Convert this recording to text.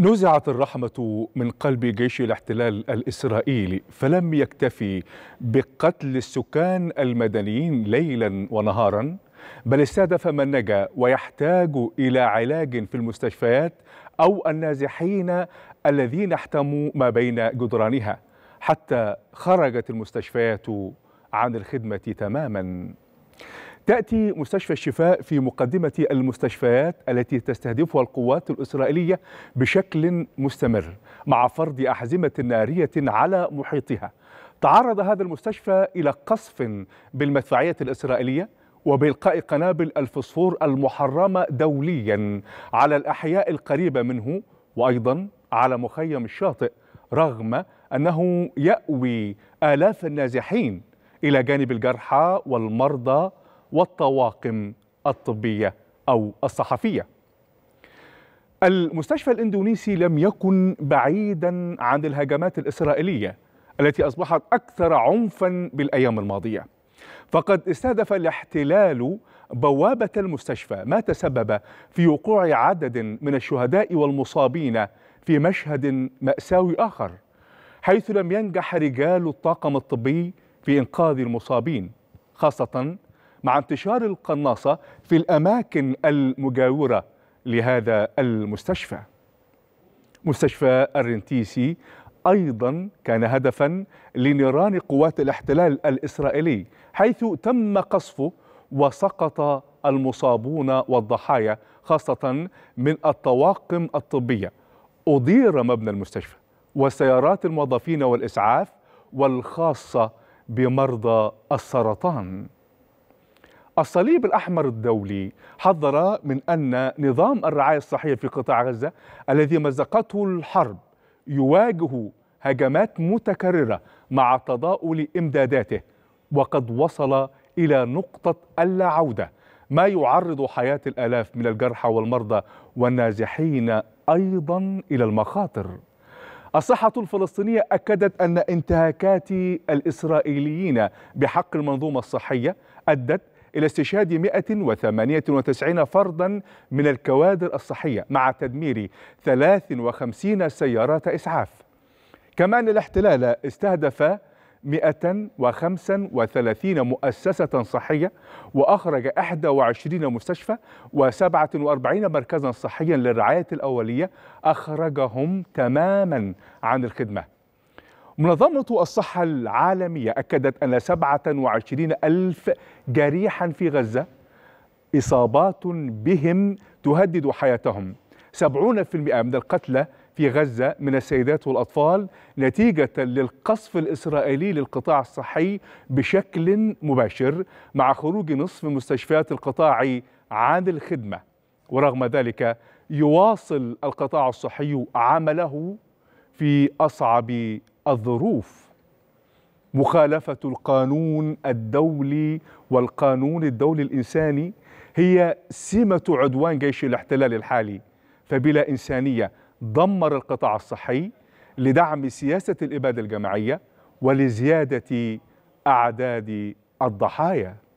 نزعت الرحمة من قلب جيش الاحتلال الإسرائيلي فلم يكتفي بقتل السكان المدنيين ليلا ونهارا بل استهدف من نجا ويحتاج إلى علاج في المستشفيات أو النازحين الذين احتموا ما بين جدرانها حتى خرجت المستشفيات عن الخدمة تماما تأتي مستشفى الشفاء في مقدمة المستشفيات التي تستهدفها القوات الإسرائيلية بشكل مستمر مع فرض أحزمة نارية على محيطها تعرض هذا المستشفى إلى قصف بالمدفعية الإسرائيلية وبإلقاء قنابل الفسفور المحرمة دوليا على الأحياء القريبة منه وأيضا على مخيم الشاطئ رغم أنه يأوي آلاف النازحين إلى جانب الجرحى والمرضى والطواقم الطبية أو الصحفية المستشفى الاندونيسي لم يكن بعيدا عن الهجمات الاسرائيليه التي اصبحت اكثر عنفا بالايام الماضيه فقد استهدف الاحتلال بوابه المستشفى ما تسبب في وقوع عدد من الشهداء والمصابين في مشهد ماساوي اخر حيث لم ينجح رجال الطاقم الطبي في انقاذ المصابين خاصه مع انتشار القناصة في الأماكن المجاورة لهذا المستشفى مستشفى الرنتيسي أيضا كان هدفا لنيران قوات الاحتلال الإسرائيلي حيث تم قصفه وسقط المصابون والضحايا خاصة من الطواقم الطبية أدير مبنى المستشفى وسيارات الموظفين والإسعاف والخاصة بمرضى السرطان الصليب الأحمر الدولي حذر من أن نظام الرعاية الصحية في قطاع غزة الذي مزقته الحرب يواجه هجمات متكررة مع تضاؤل إمداداته وقد وصل إلى نقطة اللا عودة ما يعرض حياة الآلاف من الجرحى والمرضى والنازحين أيضا إلى المخاطر الصحة الفلسطينية أكدت أن انتهاكات الإسرائيليين بحق المنظومة الصحية أدت إلى استشهاد 198 فردا من الكوادر الصحية مع تدمير 53 سيارات إسعاف كما أن الاحتلال استهدف 135 مؤسسة صحية وأخرج 21 مستشفى و47 مركزا صحيا للرعاية الأولية أخرجهم تماما عن الخدمة منظمة الصحة العالمية أكدت أن 27 ألف جريحا في غزة إصابات بهم تهدد حياتهم 70% من القتلى في غزة من السيدات والأطفال نتيجة للقصف الإسرائيلي للقطاع الصحي بشكل مباشر مع خروج نصف مستشفيات القطاع عن الخدمة ورغم ذلك يواصل القطاع الصحي عمله في أصعب الظروف مخالفة القانون الدولي والقانون الدولي الإنساني هي سمة عدوان جيش الاحتلال الحالي فبلا إنسانية دمر القطاع الصحي لدعم سياسة الإبادة الجماعية ولزيادة أعداد الضحايا